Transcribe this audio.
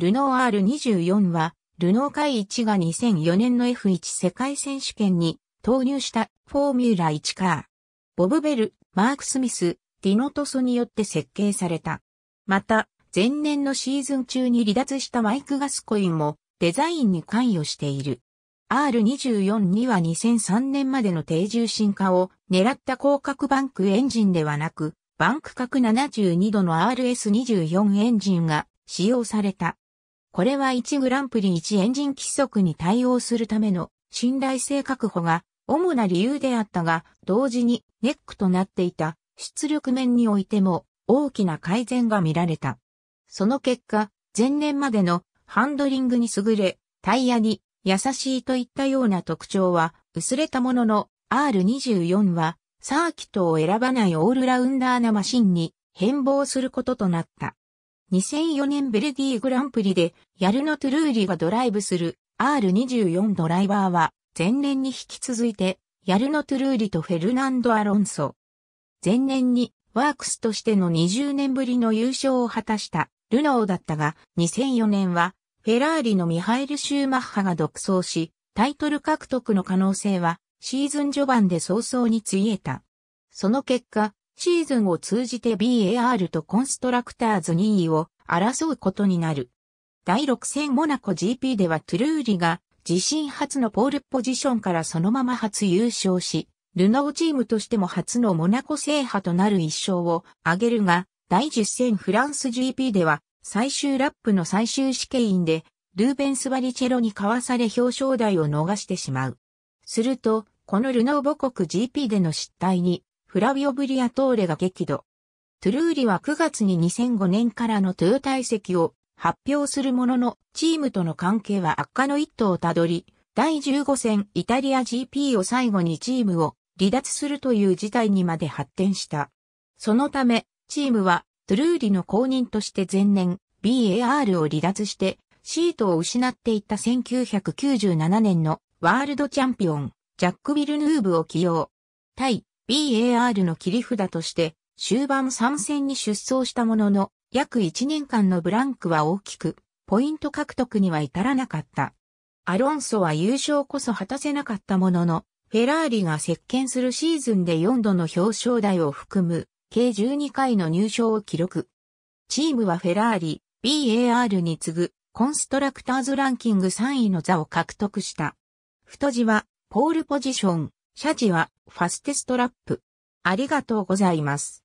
ルノー R24 は、ルノー界1が2004年の F1 世界選手権に投入したフォーミュラ1カー。ボブ・ベル、マーク・スミス、ディノトソによって設計された。また、前年のシーズン中に離脱したマイク・ガスコインもデザインに関与している。R24 には2003年までの低重心化を狙った広角バンクエンジンではなく、バンク角72度の RS24 エンジンが使用された。これは1グランプリ1エンジン規則に対応するための信頼性確保が主な理由であったが、同時にネックとなっていた出力面においても大きな改善が見られた。その結果、前年までのハンドリングに優れ、タイヤに優しいといったような特徴は薄れたものの R24 はサーキットを選ばないオールラウンダーなマシンに変貌することとなった。2004年ベルディグランプリで、ヤルノ・トゥルーリがドライブする R24 ドライバーは、前年に引き続いて、ヤルノ・トゥルーリとフェルナンド・アロンソ。前年に、ワークスとしての20年ぶりの優勝を果たした、ルノーだったが、2004年は、フェラーリのミハエル・シューマッハが独走し、タイトル獲得の可能性は、シーズン序盤で早々についえた。その結果、シーズンを通じて BAR とコンストラクターズ2位を争うことになる。第6戦モナコ GP ではトゥルーリが自身初のポールポジションからそのまま初優勝し、ルノーチームとしても初のモナコ制覇となる1勝を挙げるが、第10戦フランス GP では最終ラップの最終試験員で、ルーベンス・バリチェロにかわされ表彰台を逃してしまう。すると、このルノー母国 GP での失態にフラビオ・ブリアトーレが激怒。トゥルーリは9月に2005年からのトゥー体積を発表するものの、チームとの関係は悪化の一途をたどり、第15戦イタリア GP を最後にチームを離脱するという事態にまで発展した。そのため、チームはトゥルーリの公認として前年 BAR を離脱してシートを失っていた1997年のワールドチャンピオンジャック・ビルヌーブを起用。対 BAR の切り札として終盤参戦に出走したものの約1年間のブランクは大きくポイント獲得には至らなかった。アロンソは優勝こそ果たせなかったもののフェラーリが席巻するシーズンで4度の表彰台を含む計12回の入賞を記録。チームはフェラーリ、BAR に次ぐコンストラクターズランキング3位の座を獲得した。太字はポールポジション、謝辞はファステストラップ。ありがとうございます。